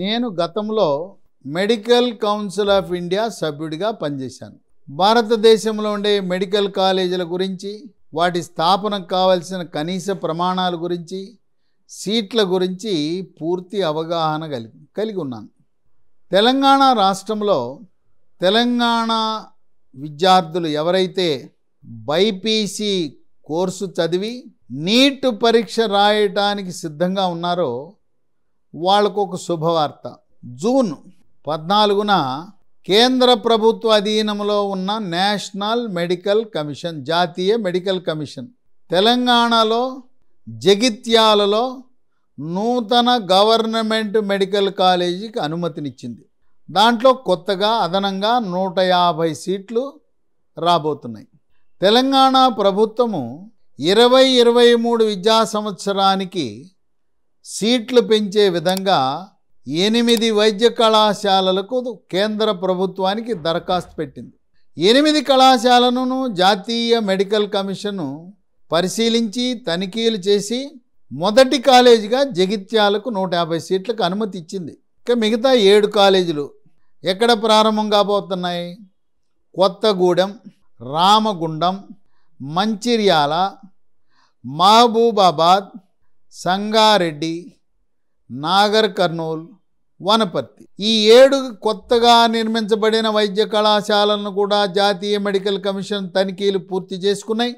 నేను గతంలో medical council of India సభ్యుడిగా పనిచేశాను భారతదేశంలో ఉండే మెడికల్ కాలేజీల గురించి వాటి స్థాపనకు కావలసిన కనీస ప్రమాణాల గురించి సీట్ల గురించి పూర్తి అవగాహన కలిగి కలిగి ఉన్నాను తెలంగాణ రాష్ట్రంలో తెలంగాణ విద్యార్థులు ఎవరైతే బైపీసీ కోర్సు చదివి నీట్ పరీక్ష రాయటానికి సిద్ధంగా ఉన్నారో వాళ్ళకు ఒక శుభవార్త జూన్ పద్నాలుగున కేంద్ర ప్రభుత్వ అధీనంలో ఉన్న నేషనల్ మెడికల్ కమిషన్ జాతీయ మెడికల్ కమిషన్ తెలంగాణలో జగిత్యాలలో నూతన గవర్నమెంట్ మెడికల్ కాలేజీకి అనుమతినిచ్చింది దాంట్లో కొత్తగా అదనంగా నూట యాభై సీట్లు రాబోతున్నాయి తెలంగాణ ప్రభుత్వము ఇరవై ఇరవై మూడు విద్యా సంవత్సరానికి సీట్లు పెంచే విధంగా ఎనిమిది వైద్య కళాశాలలకు కేంద్ర ప్రభుత్వానికి దరఖాస్తు పెట్టింది ఎనిమిది కళాశాలను జాతీయ మెడికల్ కమిషను పరిశీలించి తనిఖీలు చేసి మొదటి కాలేజీగా జగిత్యాలకు నూట యాభై సీట్లకు అనుమతి ఇచ్చింది ఇక మిగతా ఏడు కాలేజీలు ఎక్కడ ప్రారంభం కాబోతున్నాయి కొత్తగూడెం రామగుండం మంచిర్యాల మహబూబాబాద్ సంగారెడ్డి నాగర్ కర్నూల్ వనపర్తి ఈ ఏడు కొత్తగా నిర్మించబడిన వైద్య కళాశాలను కూడా జాతీయ మెడికల్ కమిషన్ తనిఖీలు పూర్తి చేసుకున్నాయి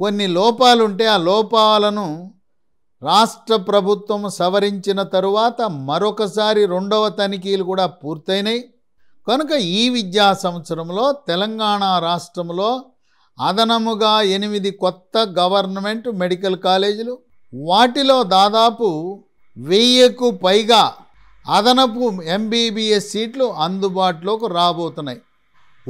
కొన్ని లోపాలుంటే ఆ లోపాలను రాష్ట్ర ప్రభుత్వం సవరించిన తరువాత మరొకసారి రెండవ తనిఖీలు కూడా పూర్తయినాయి కనుక ఈ విద్యా సంవత్సరంలో తెలంగాణ రాష్ట్రంలో అదనముగా ఎనిమిది కొత్త గవర్నమెంట్ మెడికల్ కాలేజీలు వాటిలో దాదాపు వెయ్యికు పైగా అదనపు ఎంబీబీఎస్ సీట్లు అందుబాటులోకి రాబోతున్నాయి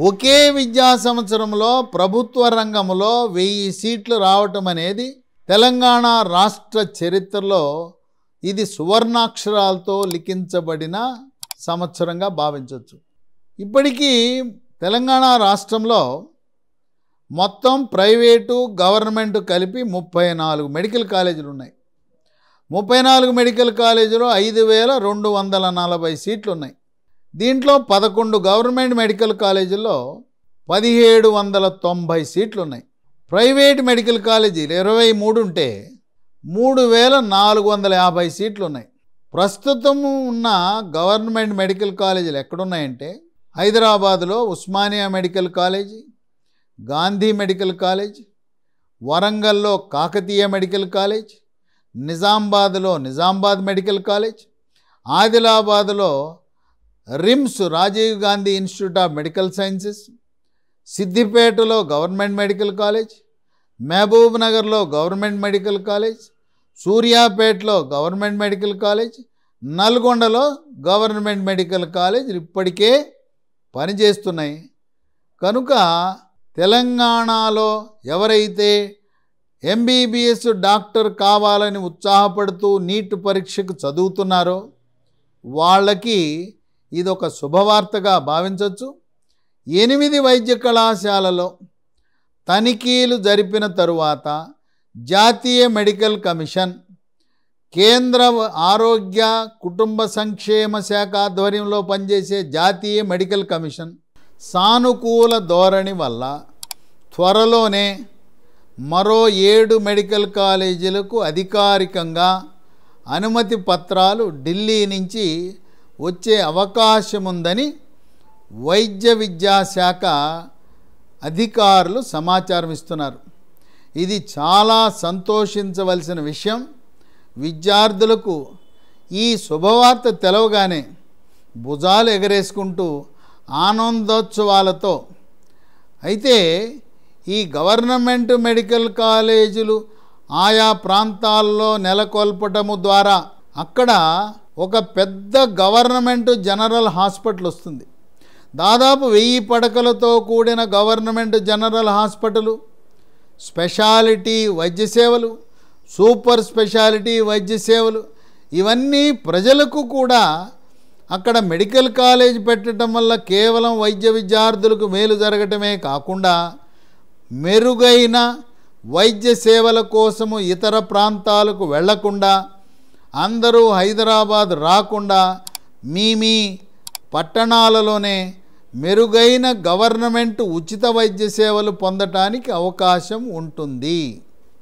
ఒకే విద్యా సంవత్సరంలో ప్రభుత్వ రంగంలో వెయ్యి సీట్లు రావటం అనేది తెలంగాణ రాష్ట్ర చరిత్రలో ఇది సువర్ణాక్షరాలతో లిఖించబడిన సంవత్సరంగా భావించవచ్చు ఇప్పటికీ తెలంగాణ రాష్ట్రంలో మొత్తం ప్రైవేటు గవర్నమెంట్ కలిపి ముప్పై నాలుగు మెడికల్ కాలేజీలు ఉన్నాయి ముప్పై నాలుగు మెడికల్ కాలేజీలో ఐదు వేల రెండు వందల నలభై సీట్లు ఉన్నాయి దీంట్లో పదకొండు గవర్నమెంట్ మెడికల్ కాలేజీల్లో పదిహేడు వందల తొంభై సీట్లు ఉన్నాయి ప్రైవేట్ మెడికల్ కాలేజీలు ఇరవై మూడు ఉంటే మూడు వేల నాలుగు వందల యాభై సీట్లు ఉన్నాయి ప్రస్తుతం ఉన్న గవర్నమెంట్ మెడికల్ కాలేజీలు ఎక్కడున్నాయంటే హైదరాబాదులో Osmania medical college Gandhi medical college వరంగల్లో కాకతీయ మెడికల్ కాలేజ్ నిజామాబాద్లో నిజామాబాద్ మెడికల్ కాలేజ్ ఆదిలాబాద్లో RIMS Rajiv Gandhi institute of medical sciences సిద్దిపేటలో గవర్నమెంట్ మెడికల్ కాలేజ్ మహబూబ్ నగర్లో గవర్నమెంట్ మెడికల్ కాలేజ్ సూర్యాపేటలో గవర్నమెంట్ మెడికల్ కాలేజ్ నల్గొండలో గవర్నమెంట్ మెడికల్ కాలేజ్ ఇప్పటికే పనిచేస్తున్నాయి కనుక తెలంగాణలో ఎవరైతే ఎంబీబీఎస్ డాక్టర్ కావాలని ఉత్సాహపడుతూ నీట్ పరీక్షకు చదువుతున్నారో వాళ్ళకి ఇది ఒక శుభవార్తగా భావించవచ్చు ఎనిమిది వైద్య కళాశాలలో తనిఖీలు జరిపిన తరువాత జాతీయ మెడికల్ కమిషన్ కేంద్ర ఆరోగ్య కుటుంబ సంక్షేమ శాఖ ఆధ్వర్యంలో పనిచేసే జాతీయ మెడికల్ కమిషన్ సానుకూల ధోరణి వల్ల త్వరలోనే మరో ఏడు మెడికల్ కాలేజీలకు అధికారికంగా అనుమతి పత్రాలు ఢిల్లీ నుంచి వచ్చే అవకాశం ఉందని వైద్య విద్యాశాఖ అధికారులు సమాచారం ఇస్తున్నారు ఇది చాలా సంతోషించవలసిన విషయం విద్యార్థులకు ఈ శుభవార్త తెలవగానే భుజాలు ఎగరేసుకుంటూ ఆనందోత్సవాలతో అయితే ఈ గవర్నమెంట్ మెడికల్ కాలేజీలు ఆయా ప్రాంతాల్లో నెలకొల్పటము ద్వారా అక్కడ ఒక పెద్ద గవర్నమెంట్ జనరల్ హాస్పిటల్ వస్తుంది దాదాపు వెయ్యి పడకలతో కూడిన గవర్నమెంట్ జనరల్ హాస్పిటల్ స్పెషాలిటీ వైద్య సేవలు సూపర్ స్పెషాలిటీ వైద్య సేవలు ఇవన్నీ ప్రజలకు కూడా అక్కడ మెడికల్ కాలేజ్ పెట్టడం వల్ల కేవలం వైద్య విద్యార్థులకు మేలు జరగటమే కాకుండా మెరుగైన వైద్య సేవల కోసము ఇతర ప్రాంతాలకు వెళ్లకుండా అందరూ హైదరాబాద్ రాకుండా మీ మీ పట్టణాలలోనే మెరుగైన గవర్నమెంట్ ఉచిత వైద్య సేవలు పొందటానికి అవకాశం ఉంటుంది